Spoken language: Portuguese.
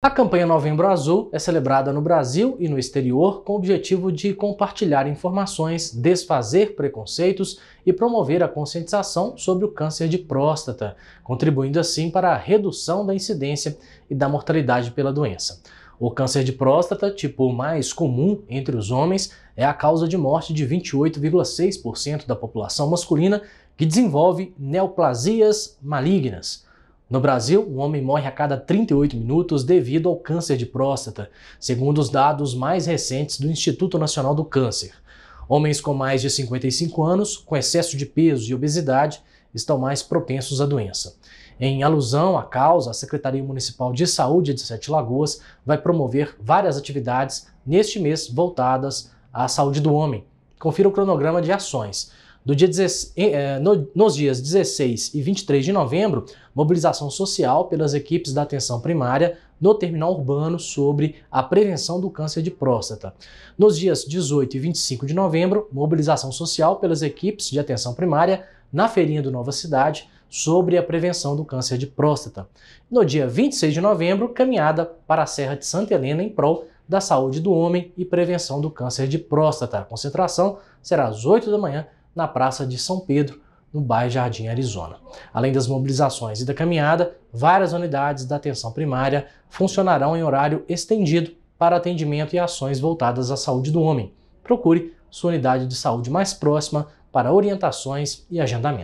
A campanha Novembro Azul é celebrada no Brasil e no exterior com o objetivo de compartilhar informações, desfazer preconceitos e promover a conscientização sobre o câncer de próstata, contribuindo assim para a redução da incidência e da mortalidade pela doença. O câncer de próstata, tipo mais comum entre os homens, é a causa de morte de 28,6% da população masculina que desenvolve neoplasias malignas. No Brasil, um homem morre a cada 38 minutos devido ao câncer de próstata, segundo os dados mais recentes do Instituto Nacional do Câncer. Homens com mais de 55 anos, com excesso de peso e obesidade, estão mais propensos à doença. Em alusão à causa, a Secretaria Municipal de Saúde de Sete Lagoas vai promover várias atividades neste mês voltadas à saúde do homem. Confira o cronograma de ações dia 10, eh, eh, no, nos dias 16 e 23 de novembro, mobilização social pelas equipes da atenção primária no terminal urbano sobre a prevenção do câncer de próstata. Nos dias 18 e 25 de novembro, mobilização social pelas equipes de atenção primária na feirinha do Nova Cidade sobre a prevenção do câncer de próstata. No dia 26 de novembro, caminhada para a Serra de Santa Helena em prol da saúde do homem e prevenção do câncer de próstata. A concentração será às 8 da manhã na Praça de São Pedro, no bairro Jardim, Arizona. Além das mobilizações e da caminhada, várias unidades da atenção primária funcionarão em horário estendido para atendimento e ações voltadas à saúde do homem. Procure sua unidade de saúde mais próxima para orientações e agendamento.